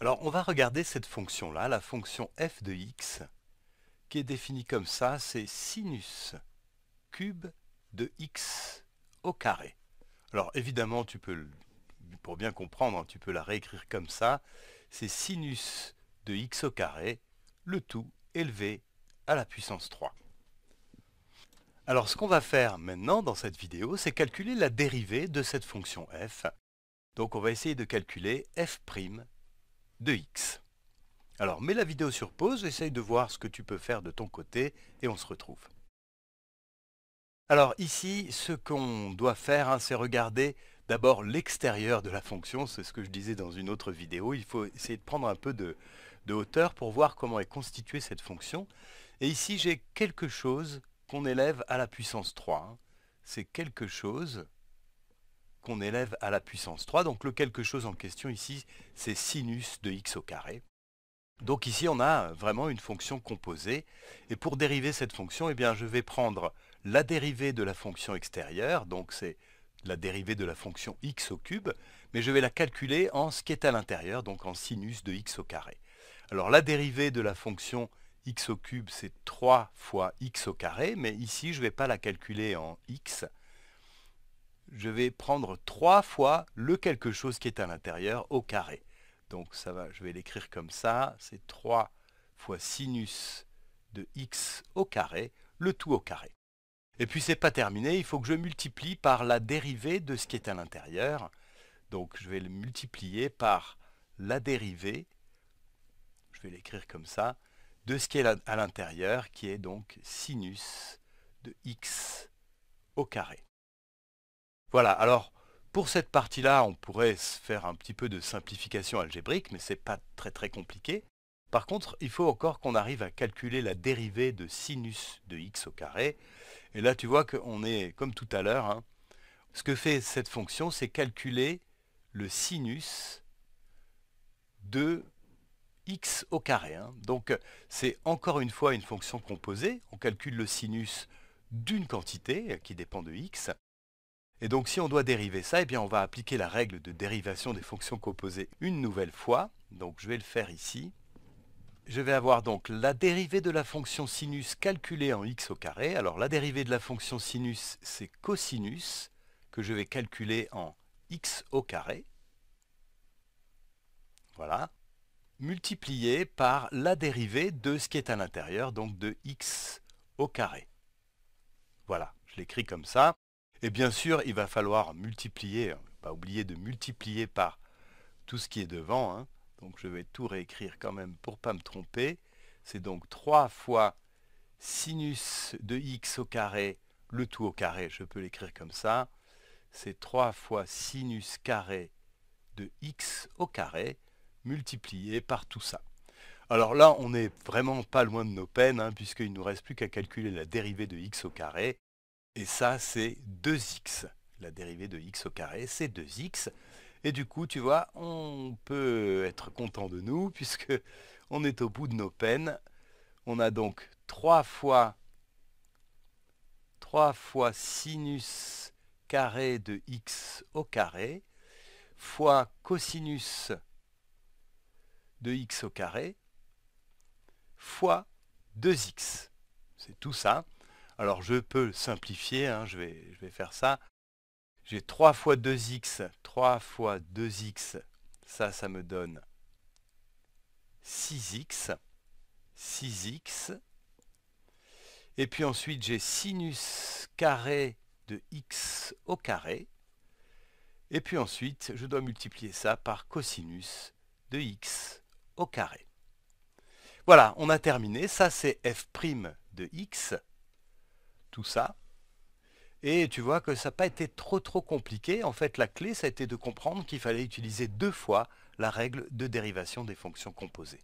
Alors on va regarder cette fonction-là, la fonction f de x, qui est définie comme ça, c'est sinus cube de x au carré. Alors évidemment, tu peux, pour bien comprendre, hein, tu peux la réécrire comme ça, c'est sinus de x au carré, le tout élevé à la puissance 3. Alors ce qu'on va faire maintenant dans cette vidéo, c'est calculer la dérivée de cette fonction f. Donc on va essayer de calculer f' de x. Alors mets la vidéo sur pause, essaye de voir ce que tu peux faire de ton côté et on se retrouve. Alors ici, ce qu'on doit faire, hein, c'est regarder d'abord l'extérieur de la fonction, c'est ce que je disais dans une autre vidéo, il faut essayer de prendre un peu de, hauteur pour voir comment est constituée cette fonction. Et ici j'ai quelque chose qu'on élève à la puissance 3, hein. c'est quelque chose qu'on élève à la puissance 3. Donc le quelque chose en question ici, c'est sinus de x au carré. Donc ici, on a vraiment une fonction composée. Et pour dériver cette fonction, eh bien, je vais prendre la dérivée de la fonction extérieure, donc c'est la dérivée de la fonction x au cube, mais je vais la calculer en ce qui est à l'intérieur, donc en sinus de x au carré. Alors la dérivée de la fonction x au cube, c'est 3 fois x au carré, mais ici, je ne vais pas la calculer en x, je vais prendre trois fois le quelque chose qui est à l'intérieur au carré. Donc ça va, je vais l'écrire comme ça, c'est 3 fois sinus de x au carré, le tout au carré. Et puis c'est pas terminé, il faut que je multiplie par la dérivée de ce qui est à l'intérieur. Donc je vais le multiplier par la dérivée, je vais l'écrire comme ça, de ce qui est à l'intérieur, qui est donc sinus de x au carré. Voilà, alors pour cette partie-là, on pourrait faire un petit peu de simplification algébrique, mais ce c'est pas très très compliqué. Par contre, il faut encore qu'on arrive à calculer la dérivée de sinus de x au carré. Et là, tu vois qu'on est comme tout à l'heure. Hein, ce que fait cette fonction, c'est calculer le sinus de x au carré. Hein. Donc, c'est encore une fois une fonction composée. On calcule le sinus d'une quantité euh, qui dépend de x. Et donc si on doit dériver ça, eh bien on va appliquer la règle de dérivation des fonctions composées une nouvelle fois. Donc je vais le faire ici. Je vais avoir donc la dérivée de la fonction sinus calculée en x au carré. Alors la dérivée de la fonction sinus, c'est cosinus, que je vais calculer en x au carré. Voilà. Multiplié par la dérivée de ce qui est à l'intérieur, donc de x au carré. Voilà, je l'écris comme ça. Et bien sûr, il va falloir multiplier, pas oublier de multiplier par tout ce qui est devant. Hein. Donc je vais tout réécrire quand même pour pas me tromper. C'est donc 3 fois sinus de x au carré, le tout au carré, je peux l'écrire comme ça. C'est 3 fois sinus carré de x au carré multiplié par tout ça. Alors là, on n'est vraiment pas loin de nos peines, hein, puisqu'il ne nous reste plus qu'à calculer la dérivée de x au carré. Et ça, c'est 2x. La dérivée de x au carré, c'est 2x. Et du coup, tu vois, on peut être content de nous, puisque on est au bout de nos peines. On a donc 3 fois 3 fois sinus carré de x au carré fois cosinus de x au carré fois 2x. C'est tout ça. Alors je peux simplifier, hein, je, vais, faire ça. J'ai 3 fois 2x, 3 fois 2x, ça, ça me donne 6x, 6x. Et puis ensuite, j'ai sinus carré de x au carré. Et puis ensuite, je dois multiplier ça par cosinus de x au carré. Voilà, on a terminé. Ça, c'est f' de x tout ça. Et tu vois que ça n'a pas été trop trop compliqué. En fait, la clé, ça a été de comprendre qu'il fallait utiliser deux fois la règle de dérivation des fonctions composées.